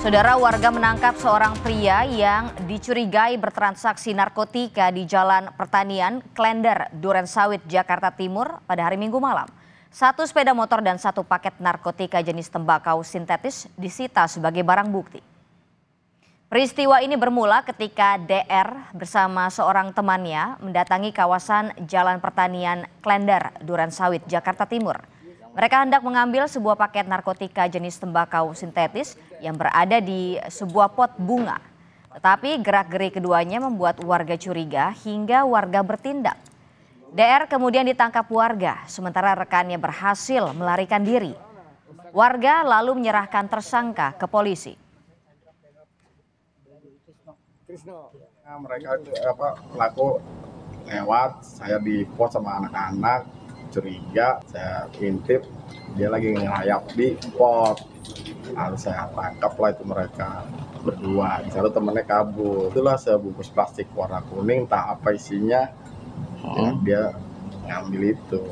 Saudara warga menangkap seorang pria yang dicurigai bertransaksi narkotika di Jalan Pertanian, Klender, Duren Sawit, Jakarta Timur pada hari Minggu malam. Satu sepeda motor dan satu paket narkotika jenis tembakau sintetis disita sebagai barang bukti. Peristiwa ini bermula ketika DR bersama seorang temannya mendatangi kawasan Jalan Pertanian Klender, Duren Sawit, Jakarta Timur. Mereka hendak mengambil sebuah paket narkotika jenis tembakau sintetis yang berada di sebuah pot bunga. Tetapi gerak gerik keduanya membuat warga curiga hingga warga bertindak. DR kemudian ditangkap warga, sementara rekannya berhasil melarikan diri. Warga lalu menyerahkan tersangka ke polisi. Nah, mereka pelaku lewat saya di pos sama anak-anak curiga saya intip dia lagi ngelayap di pot harus saya tangkap lah itu mereka berdua misalnya temennya kabur itulah sebungkus plastik warna kuning tak apa isinya hmm. dia ngambil itu